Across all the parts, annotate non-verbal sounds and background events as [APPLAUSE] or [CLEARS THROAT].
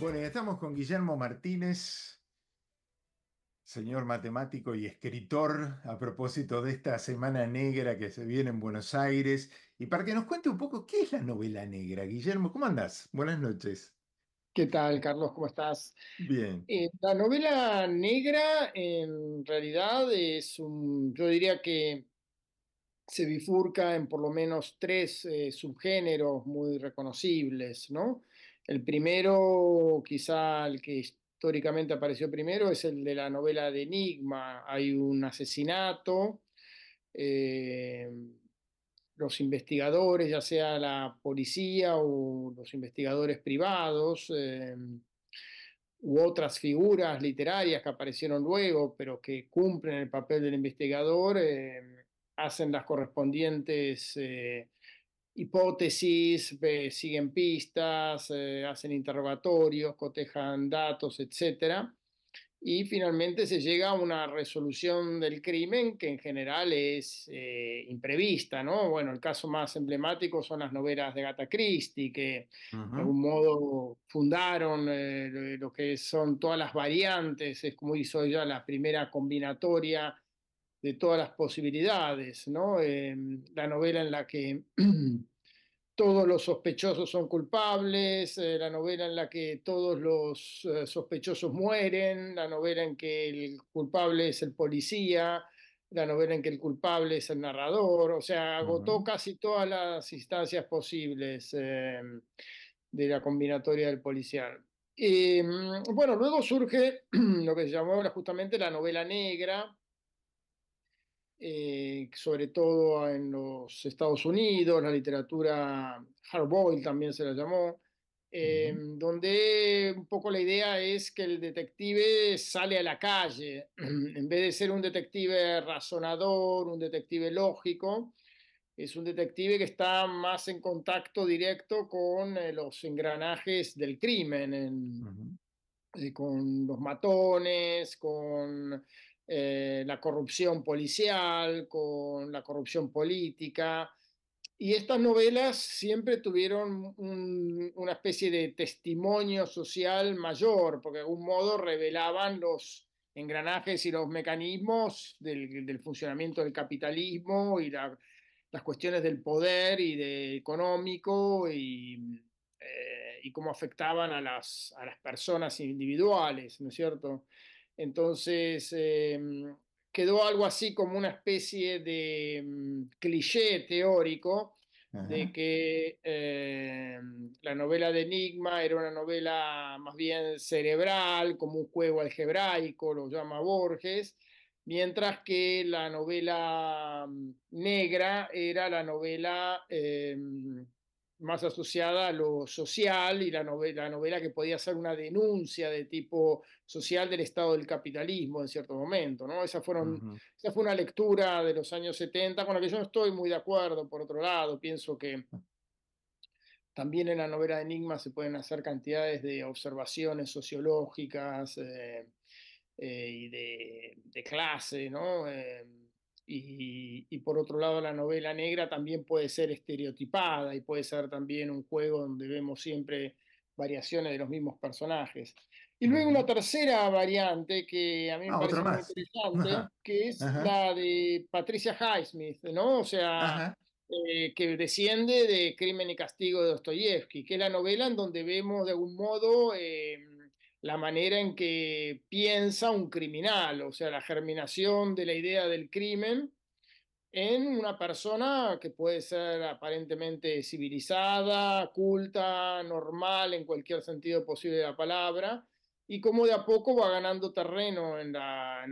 Bueno, y estamos con Guillermo Martínez, señor matemático y escritor, a propósito de esta Semana Negra que se viene en Buenos Aires. Y para que nos cuente un poco qué es la novela negra, Guillermo, ¿cómo andás? Buenas noches. ¿Qué tal, Carlos? ¿Cómo estás? Bien. Eh, la novela negra, en realidad, es un. Yo diría que se bifurca en por lo menos tres eh, subgéneros muy reconocibles, ¿no? El primero, quizá el que históricamente apareció primero, es el de la novela de Enigma. Hay un asesinato. Eh, los investigadores, ya sea la policía o los investigadores privados, eh, u otras figuras literarias que aparecieron luego, pero que cumplen el papel del investigador, eh, hacen las correspondientes hipótesis, siguen pistas, eh, hacen interrogatorios, cotejan datos, etc. Y finalmente se llega a una resolución del crimen que en general es eh, imprevista, ¿no? Bueno, el caso más emblemático son las novelas de Gata Christie, que de algún modo fundaron eh, lo que son todas las variantes, es como hizo ella la primera combinatoria de todas las posibilidades, ¿no? Em, [CLEARS THROAT] eh, la novela en la que todos los sospechosos son culpables, la novela en la que todos los sospechosos mueren, la novela en que el culpable es el policía, la novela en que el culpable es el narrador, o sea, agotó casi todas las instancias posibles em, de la combinatoria del policial. Em, bueno, luego surge [CLEARS THROAT] lo que se llamó justamente la novela negra, eh, sobre todo en los Estados Unidos, la literatura hardboiled también se la llamó, eh, donde un poco la idea es que el detective sale a la calle, [CLEARS THROAT] en vez de ser un detective razonador, un detective lógico, es un detective que está más en contacto directo con eh, los engranajes del crimen, en, eh, con los matones, con eh, la corrupción policial, con la corrupción política. Y estas novelas siempre tuvieron un, una especie de testimonio social mayor, porque de algún modo revelaban los engranajes y los mecanismos del, del funcionamiento del capitalismo y la, las cuestiones del poder y de económico y, eh, y cómo afectaban a las, a las personas individuales, ¿no es cierto? Entonces, em, quedó algo así como una especie de em, cliché teórico de que em, la novela de Enigma era una novela más bien cerebral, como un juego algebraico, lo llama Borges, mientras que la novela negra era la novela más asociada a lo social y la novela, la novela que podía ser una denuncia de tipo social del estado del capitalismo en cierto momento, ¿no? Esa, fue una lectura de los años 70 con la que yo no estoy muy de acuerdo, por otro lado, pienso que ah. también en la novela de Enigma se pueden hacer cantidades de observaciones sociológicas eh, eh, y de, clase, ¿no? Eh, y, por otro lado, la novela negra también puede ser estereotipada y puede ser también un juego donde vemos siempre variaciones de los mismos personajes. Y luego una tercera variante que a mí me ah, parece muy interesante, que es la de Patricia Highsmith, ¿no? O sea, eh, que desciende de Crimen y Castigo de Dostoyevsky, que es la novela en donde vemos de algún modo eh, la manera en que piensa un criminal, o sea, la germinación de la idea del crimen en una persona que puede ser aparentemente civilizada, culta, normal en cualquier sentido posible de la palabra, y cómo de a poco va ganando terreno en la,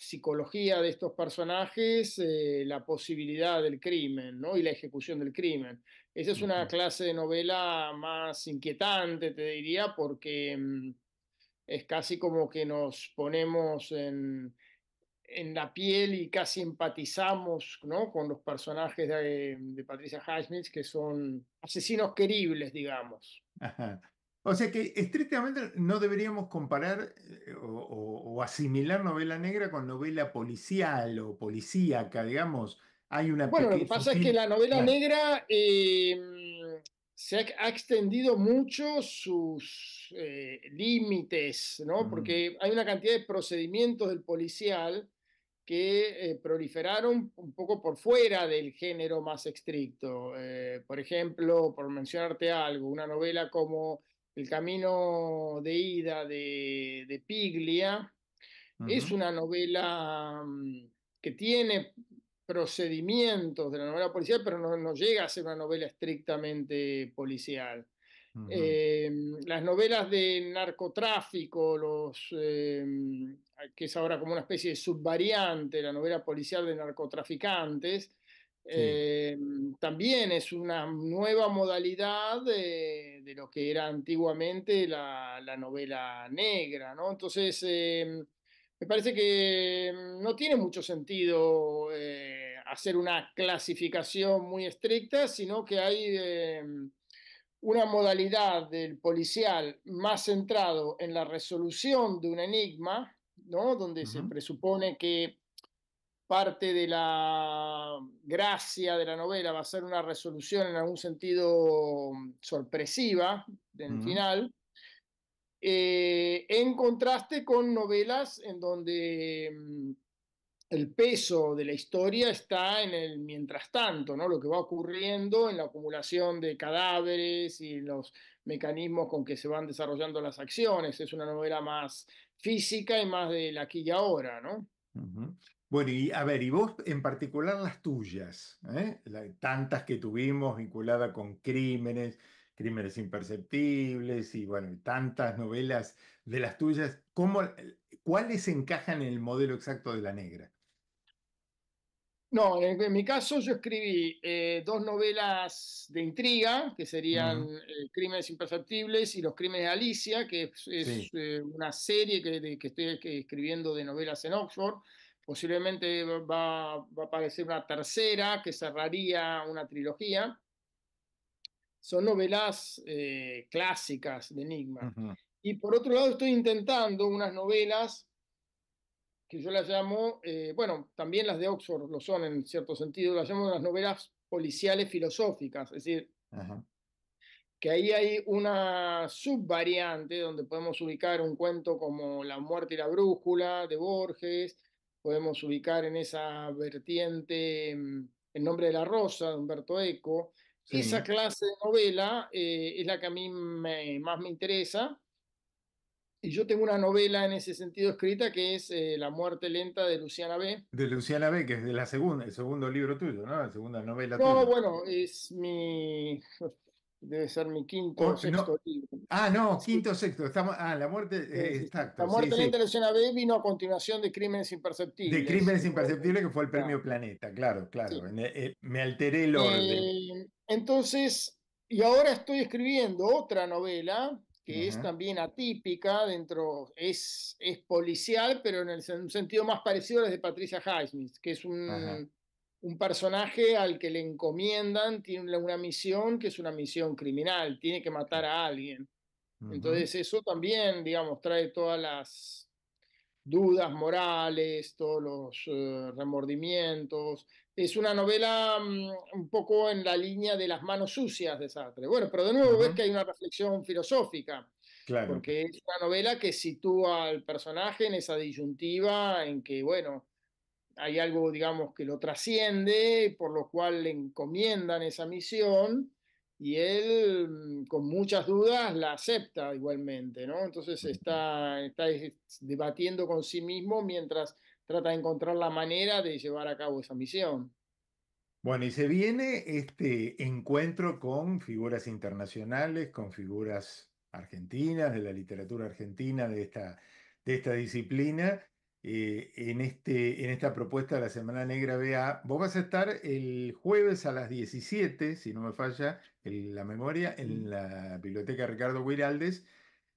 psicología de estos personajes eh, la posibilidad del crimen y la ejecución del crimen. Esa es una clase de novela más inquietante, te diría, porque... Mm, es casi como que nos ponemos en, la piel y casi empatizamos ¿no? con los personajes de, Patricia Highsmith, que son asesinos queribles, digamos. O sea que estrictamente no deberíamos comparar eh, o, asimilar novela negra con novela policial o policíaca, digamos. Hay una bueno, lo que pasa es que la novela negra em, se ha, extendido mucho sus eh, límites, ¿no? Porque hay una cantidad de procedimientos del policial que eh, proliferaron un poco por fuera del género más estricto. Eh, por ejemplo, por mencionarte algo, una novela como El camino de ida de, Piglia es una novela mm, que tiene procedimientos de la novela policial, pero no, llega a ser una novela estrictamente policial. Eh, las novelas de narcotráfico, los, eh, que es ahora como una especie de subvariante, la novela policial de narcotraficantes, eh, también es una nueva modalidad de, lo que era antiguamente la, novela negra, ¿no? Entonces, me parece que no tiene mucho sentido hacer una clasificación muy estricta, sino que hay em, una modalidad del policial más centrado en la resolución de un enigma, ¿no? donde se presupone que parte de la gracia de la novela va a ser una resolución en algún sentido sorpresiva del final, eh, en contraste con novelas en donde em, el peso de la historia está en el mientras tanto, ¿no? Lo que va ocurriendo en la acumulación de cadáveres y los mecanismos con que se van desarrollando las acciones. Es una novela más física y más del aquí y ahora, ¿no? Bueno, y a ver, y vos en particular las tuyas, ¿eh? tantas que tuvimos vinculadas con crímenes, crímenes imperceptibles y bueno, tantas novelas de las tuyas, ¿cómo, ¿cuáles encajan en el modelo exacto de la negra? No, en, mi caso yo escribí eh, dos novelas de intriga, que serían eh, Crímenes Imperceptibles y Los Crímenes de Alicia, que es, eh, una serie que, estoy escribiendo de novelas en Oxford. Posiblemente va, a aparecer una tercera que cerraría una trilogía. Son novelas clásicas de Enigma. Y por otro lado estoy intentando unas novelas que yo las llamo, eh, bueno, también las de Oxford lo son en cierto sentido, las llamo las novelas policiales filosóficas, es decir, que ahí hay una subvariante donde podemos ubicar un cuento como La muerte y la brújula de Borges, podemos ubicar en esa vertiente mm, El nombre de la rosa de Humberto Eco. Esa clase de novela eh, es la que a mí más me interesa y yo tengo una novela en ese sentido escrita que es eh, La muerte lenta de Luciana B. De Luciana B, que es de la segunda, el segundo libro tuyo, ¿no? La segunda novela no, bueno, es mi. Debe ser mi quinto oh, o sexto libro. Ah, no, quinto o sexto. Estamos, ah, La muerte. Eh, exacto, la muerte lenta de Luciana B vino a continuación de Crímenes Imperceptibles. De Crímenes Imperceptibles, que fue el premio Planeta, claro, claro. Eh, me alteré el orden. entonces, y ahora estoy escribiendo otra novela que es también atípica, dentro es, es policial, pero en, el, un sentido más parecido a las de Patricia Highsmith, que es un, un, personaje al que le encomiendan, tiene una misión que es una misión criminal, tiene que matar a alguien. Entonces eso también, digamos, trae todas las dudas morales, todos los eh, remordimientos, es una novela mm, un poco en la línea de las manos sucias de Sartre. Bueno, pero de nuevo ves que hay una reflexión filosófica, claro. porque es una novela que sitúa al personaje en esa disyuntiva en que, bueno, hay algo, digamos, que lo trasciende, por lo cual le encomiendan esa misión, y él mm, con muchas dudas la acepta igualmente, ¿no? Entonces está, está debatiendo con sí mismo mientras trata de encontrar la manera de llevar a cabo esa misión. Bueno, y se viene este encuentro con figuras internacionales, con figuras argentinas, de la literatura argentina, de esta, de esta disciplina. Eh, en, este, en esta propuesta de la Semana Negra BA. Vos vas a estar el jueves a las 17, si no me falla la memoria, en la Biblioteca Ricardo Guiraldes,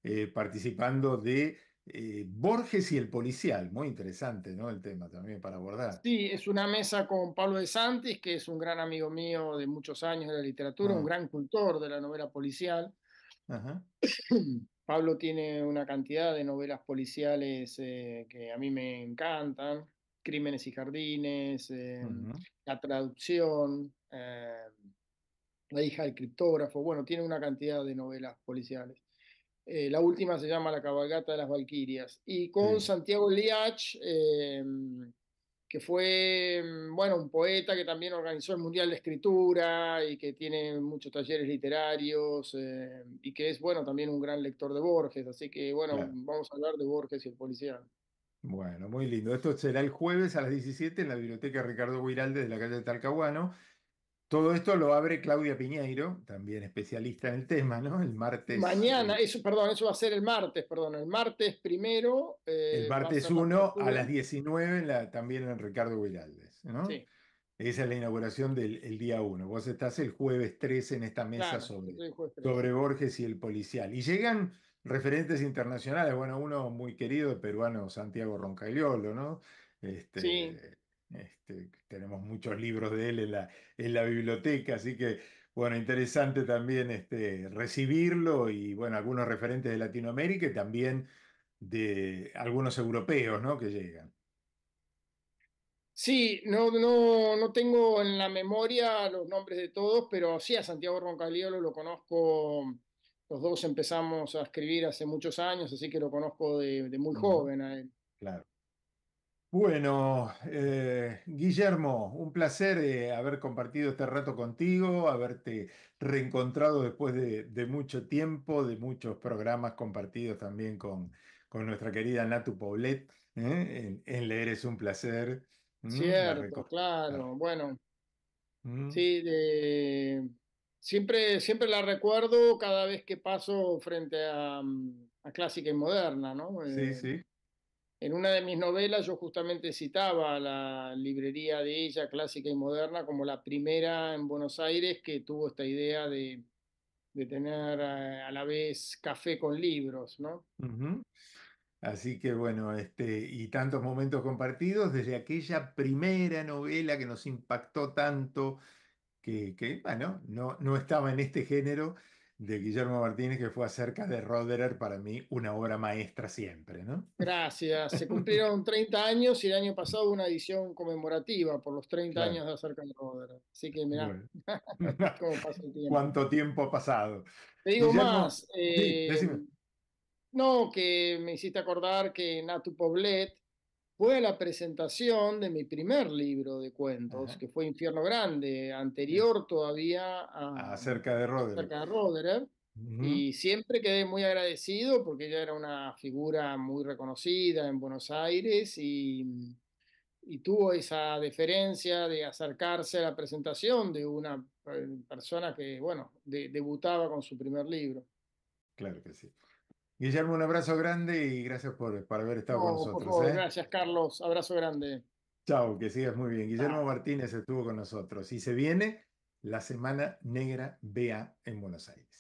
eh, participando de eh, Borges y el policial, muy interesante, ¿no? El tema también para abordar. Sí, es una mesa con Pablo de Santis, que es un gran amigo mío de muchos años de la literatura, un ah. gran cultor de la novela policial. [CLEARS THROAT] Pablo tiene una cantidad de novelas policiales eh, que a mí me encantan, Crímenes y Jardines, eh, La Traducción, La hija del criptógrafo, bueno, tiene una cantidad de novelas policiales. Eh, la última se llama La cabalgata de las Valquirias. Y con Santiago Liach, em, que fue, em, bueno, un poeta que también organizó el Mundial de Escritura y que tiene muchos talleres literarios em, y que es, bueno, también un gran lector de Borges. Así que, bueno, vamos a hablar de Borges y el policía. Bueno, muy lindo. Esto será el jueves a las 17 en la Biblioteca Ricardo Guiralde de la calle de Talcahuano todo esto lo abre Claudia Piñeiro, también especialista en el tema, ¿no? El martes. Mañana, eh, eso, perdón, eso va a ser el martes, perdón, el martes primero. Eh, el martes 1 a las 19, también en Ricardo Guiraldes, ¿no? Sí. Esa es la inauguración del día 1. Vos estás el jueves 13 en esta mesa sobre, Borges y el policial. Y llegan referentes internacionales, bueno, uno muy querido, el peruano Santiago Roncagliolo, ¿no? sí este, este, tenemos muchos libros de él en la, en la, biblioteca, así que, bueno, interesante también este, recibirlo y, bueno, algunos referentes de Latinoamérica y también de algunos europeos, ¿no? Que llegan. Sí, no, no, no tengo en la memoria los nombres de todos, pero sí a Santiago Roncaliolo lo conozco, los dos empezamos a escribir hace muchos años, así que lo conozco de, muy joven a él. Claro. Bueno, eh, Guillermo, un placer eh, haber compartido este rato contigo, haberte reencontrado después de, mucho tiempo, de muchos programas compartidos también con, con nuestra querida Natu Poblet. ¿eh? En, Leer es un placer. Cierto, claro. Bueno, sí, siempre, siempre la recuerdo cada vez que paso frente a, mm, a Clásica y Moderna, ¿no? sí, sí. En una de mis novelas yo justamente citaba la librería de ella, clásica y moderna, como la primera en Buenos Aires que tuvo esta idea de, tener eh, a, la vez café con libros, ¿no? Así que bueno, este, y tantos momentos compartidos desde aquella primera novela que nos impactó tanto, que, bueno, no, no estaba en este género, de Guillermo Martínez, que fue acerca de Roderer, para mí una obra maestra siempre, ¿no? Gracias. Se [LAUGHS] cumplieron 30 años y el año pasado una edición conmemorativa por los 30 años de acerca de Roderer. Así que mirá [LAUGHS] [LAUGHS] tiempo. cuánto tiempo ha pasado. Te digo más. Eh, no, que me hiciste acordar que Natu Poblet, fue la presentación de mi primer libro de cuentos, que fue Infierno Grande, anterior todavía a, acerca de Roderer. Acerca de Y siempre quedé muy agradecido porque ella era una figura muy reconocida en Buenos Aires y, tuvo esa deferencia de acercarse a la presentación de una eh, persona que, bueno, debutaba con su primer libro. Claro que sí. Guillermo, un abrazo grande y gracias por, por haber estado con nosotros. ¿eh? Gracias, Carlos. Abrazo grande. Chao, que sigas muy bien. Guillermo Martínez estuvo con nosotros y se viene la Semana Negra BA en Buenos Aires.